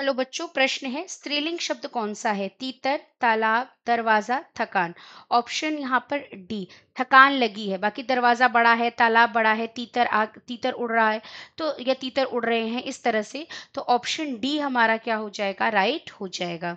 hello बच्चों प्रश्न है स्त्रीलिंग शब्द कौन सा है तीतर तालाब दरवाजा थकान ऑप्शन यहाँ पर डी थकान लगी है बाकी दरवाजा बड़ा है तालाब बड़ा है तीतर आ तीतर उड़ रहा है तो या तीतर उड़ रहे हैं इस तरह से तो ऑप्शन डी हमारा क्या हो जाएगा राइट हो जाएगा